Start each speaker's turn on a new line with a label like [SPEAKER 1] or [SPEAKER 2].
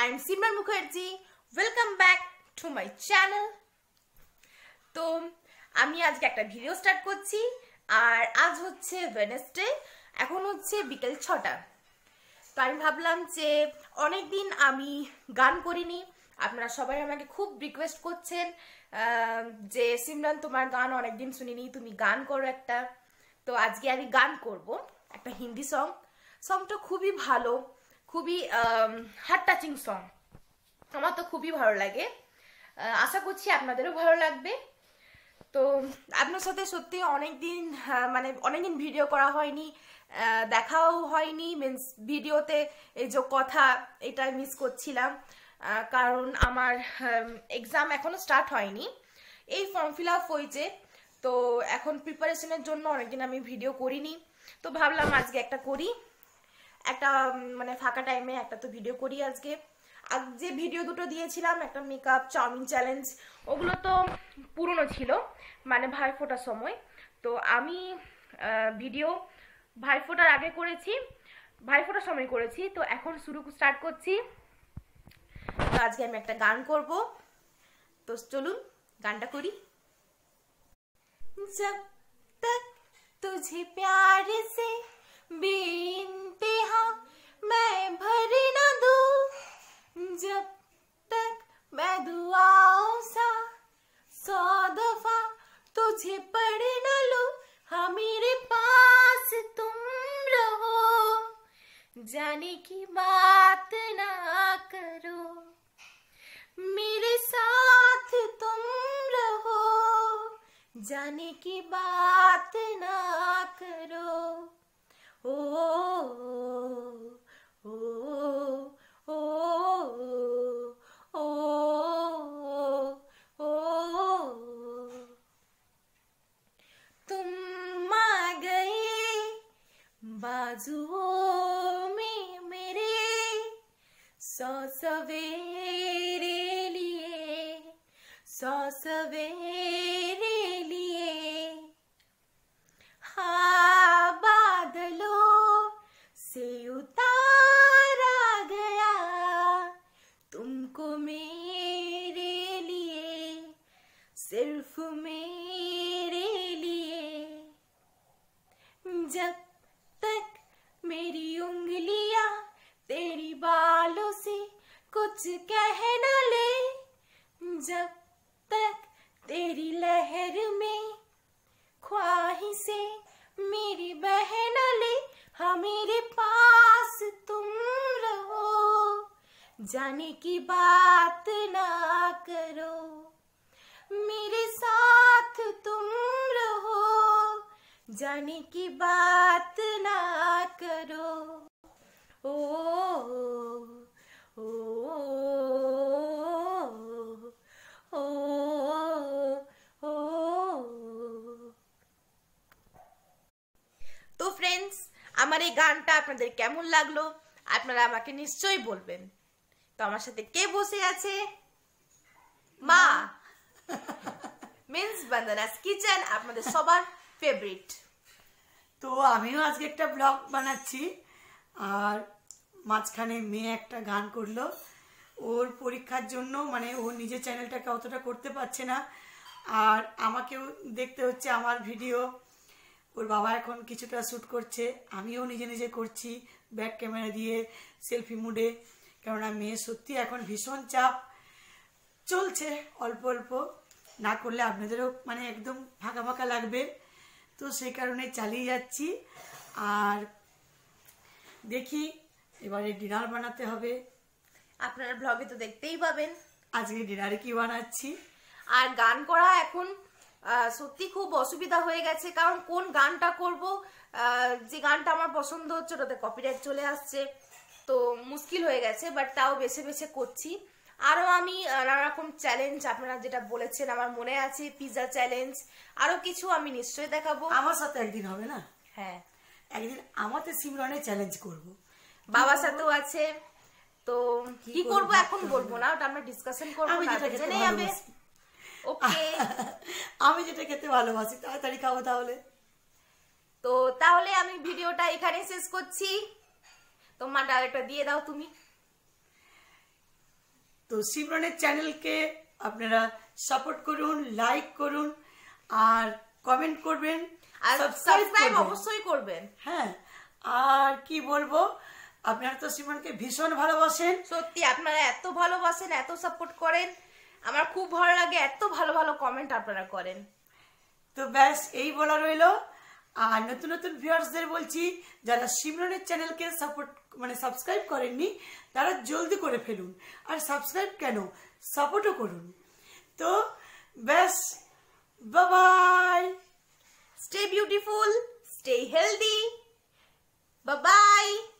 [SPEAKER 1] I am Simran Mukherjee welcome back to my channel তো আমি আজকে একটা ভিডিও স্টার্ট করছি আর আজ হচ্ছে ওয়েনেসডে এখন হচ্ছে বিকেল ছটা তো আমি ভাবলাম যে অনেক দিন আমি গান করিনি আপনারা সবাই আমাকে খুব রিকোয়েস্ট করছেন যে সিমরান তোমার গান অনেকদিন শুনিনি তুমি গান করো একটা তো আজকে আমি গান করব একটা হিন্দি সং সংটা খুবই ভালো খুবই হার্ট টাচিং সং আমার তো খুবই ভালো লাগে আশা করছি আপনাদেরও ভালো লাগবে তো আপনার সাথে সত্যি অনেক দিন মানে অনেকদিন ভিডিও করা হয়নি দেখাও হয়নি মিন্স ভিডিওতে এই যে কথা এটা মিস করছিলাম কারণ আমার এক্সাম এখনও স্টার্ট হয়নি এই ফর্ম ফিল আপ হয়েছে তো এখন প্রিপারেশনের জন্য অনেকদিন আমি ভিডিও করিনি তো ভাবলাম আজকে একটা করি একটা মানে ফাঁকা টাইমে একটা তো ভিডিও করি আজকে আর যে ভিডিও দুটো দিয়েছিলাম একটা মেকআপ চাউমিন চ্যালেঞ্জ ওগুলো তো পুরনো ছিল মানে ভাইফোটার সময় তো আমি ভিডিও ভাইফোটার আগে করেছি ভাইফোটার সময় করেছি তো এখন শুরু স্টার্ট করছি তো আজকে আমি একটা গান করব তো চলুন গানটা করি জব তক তুঝে প্যার সে बेइंतहा मैं भर न जब तक मैं दुआओं सा सौ दफा तुझे पढ़ न लूं हाँ मेरे पास तुम रहो जाने की बात ना करो मेरे साथ तुम रहो जाने की बात ना करो oh, तुम आ गई बाजुओं में मेरे सौ सवेरे लिए सौ सवेरे मेरे लिए जब तक मेरी उंगलियां तेरी बालों से कुछ कह न ले जब तक तेरी लहर में मेरी बहन ले हमेरे हाँ, पास तुम रहो जाने की बात ना करो मेरे साथ जाने की बात ना करो ओ ओ ओ ओ তো ফ্রেন্ডস আমার এই গানটা আপনাদের কেমন লাগলো আপনারা আমাকে নিশ্চয়ই বলবেন তো আমার সাথে কে বসে আছে মা মিন্স বন্দনাস কিচেন আপনাদের সবার ফেভারিট
[SPEAKER 2] তো আমিও আজকে একটা ব্লগ বানাচ্ছি আর মাঝখানে মেয়ে একটা গান করলো ওর পরীক্ষার জন্য মানে ও নিজের চ্যানেলটাকে অতটা করতে পারছে না আর আমাকেও দেখতে হচ্ছে আমার ভিডিও ওর বাবা এখন কিছুটা শ্যুট করছে আমিও নিজে নিজে করছি ব্যাক ক্যামেরা দিয়ে সেলফি মুডে কেননা মেয়ে সত্যি এখন ভীষণ চাপ চলছে অল্প অল্প না করলে আপনাদেরও মানে একদম ফাঁকা ফাঁকা লাগবে তো সেই কারণে চালিয়ে যাচ্ছি আর দেখি এবারে ডিনার বানাতে হবে আপনারা ব্লগে তো দেখতেই পাবেন আজকে ডিনারে কি বানাচ্ছি
[SPEAKER 1] আর গান করা এখন সত্যি খুব অসুবিধা হয়ে গেছে কারণ কোন গানটা করব যে গানটা আমার পছন্দ হচ্ছে ওটাতে কপিরাইট চলে আসছে তো মুশকিল হয়ে গেছে বাট তাও বেছে বেছে করছি আরও আমি নানা রকম চ্যালেঞ্জ আপনারা যেটা বলেছেন আমার মনে আছে পিজা চ্যালেঞ্জ আরও কিছু আমি নিশ্চয়ই দেখাবো আমার সাথে একদিন হবে না হ্যাঁ একদিন আমাকে সিমরনে চ্যালেঞ্জ করব বাবার সাথেও আছে
[SPEAKER 2] তো কি করব এখন বলবো না ওটা আমরা ডিসকাশন
[SPEAKER 1] করব জেনে যাবে
[SPEAKER 2] ওকে আমি যেটা খেতে ভালোবাসি তাড়াতাড়ি খাবো তাহলে
[SPEAKER 1] তো তাহলে আমি ভিডিওটা এখানে শেষ করছি তোমার ডালেটা দিয়ে দাও তুমি
[SPEAKER 2] তো সিমরনের চ্যানেলকে আপনারা সাপোর্ট করুন লাইক করুন আর কমেন্ট করবেন আর সাবস্ক্রাইব অবশ্যই করবেন হ্যাঁ আর কি বলবো আপনারা তো সিমরনকে ভীষণ
[SPEAKER 1] ভালোবাসেন সত্যি আপনারা এত ভালোবাসেন এত সাপোর্ট করেন আমার খুব ভালো লাগে
[SPEAKER 2] এত ভালো ভালো কমেন্ট আপনারা করেন তো ব্যাস এই বলা রইলো আর নতুন নতুন ভিউয়ার্সদের বলছি যারা শিমরনের চ্যানেলকে সাপোর্ট মানে সাবস্ক্রাইব করেননি তারা জলদি করে ফেলুন আর সাবস্ক্রাইব কেন সাপোর্টও করুন তো ব্যাস বাবাই স্টে বিউটিফুল
[SPEAKER 1] স্টে হেলদি বাবাই